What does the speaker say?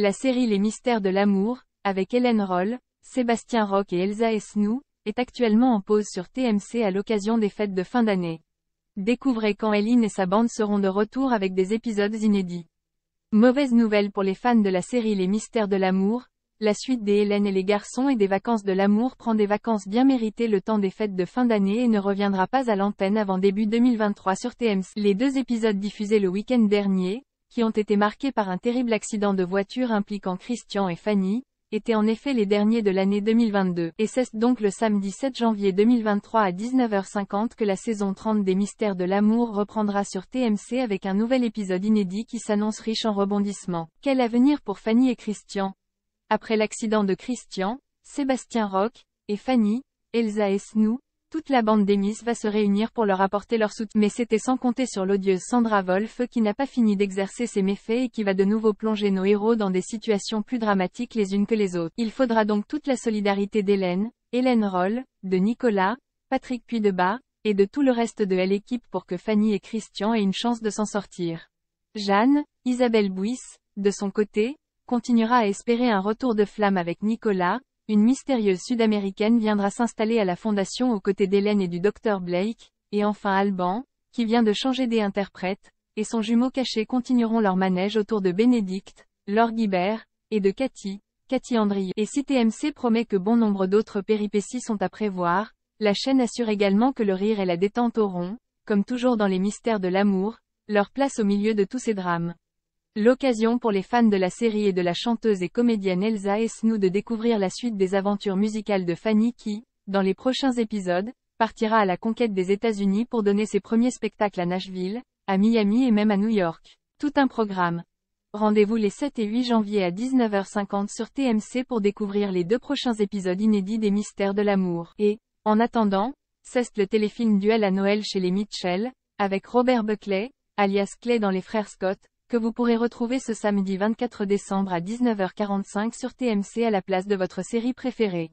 La série Les Mystères de l'amour, avec Hélène Roll, Sébastien Roch et Elsa Esnou, est actuellement en pause sur TMC à l'occasion des fêtes de fin d'année. Découvrez quand Hélène et sa bande seront de retour avec des épisodes inédits. Mauvaise nouvelle pour les fans de la série Les Mystères de l'amour, la suite des Hélène et les garçons et des vacances de l'amour prend des vacances bien méritées le temps des fêtes de fin d'année et ne reviendra pas à l'antenne avant début 2023 sur TMC. Les deux épisodes diffusés le week-end dernier, qui ont été marqués par un terrible accident de voiture impliquant Christian et Fanny, étaient en effet les derniers de l'année 2022, et c'est donc le samedi 7 janvier 2023 à 19h50 que la saison 30 des Mystères de l'amour reprendra sur TMC avec un nouvel épisode inédit qui s'annonce riche en rebondissements. Quel avenir pour Fanny et Christian Après l'accident de Christian, Sébastien Rock et Fanny, Elsa et Esnou, toute la bande miss va se réunir pour leur apporter leur soutien. Mais c'était sans compter sur l'odieuse Sandra Wolf qui n'a pas fini d'exercer ses méfaits et qui va de nouveau plonger nos héros dans des situations plus dramatiques les unes que les autres. Il faudra donc toute la solidarité d'Hélène, Hélène Roll, de Nicolas, Patrick Puydebas, et de tout le reste de l'équipe pour que Fanny et Christian aient une chance de s'en sortir. Jeanne, Isabelle Bouisse, de son côté, continuera à espérer un retour de flamme avec Nicolas, une mystérieuse sud-américaine viendra s'installer à la fondation aux côtés d'Hélène et du docteur Blake, et enfin Alban, qui vient de changer d'interprète, et son jumeau caché continueront leur manège autour de Bénédicte, Laure Guibert, et de Cathy, Cathy Andrieux. Et si TMC promet que bon nombre d'autres péripéties sont à prévoir, la chaîne assure également que le rire et la détente auront, comme toujours dans les mystères de l'amour, leur place au milieu de tous ces drames. L'occasion pour les fans de la série et de la chanteuse et comédienne Elsa Esnou de découvrir la suite des aventures musicales de Fanny qui, dans les prochains épisodes, partira à la conquête des États-Unis pour donner ses premiers spectacles à Nashville, à Miami et même à New York. Tout un programme. Rendez-vous les 7 et 8 janvier à 19h50 sur TMC pour découvrir les deux prochains épisodes inédits des Mystères de l'amour. Et, en attendant, ceste le téléfilm Duel à Noël chez les Mitchell, avec Robert Buckley, alias Clay dans Les Frères Scott, que vous pourrez retrouver ce samedi 24 décembre à 19h45 sur TMC à la place de votre série préférée.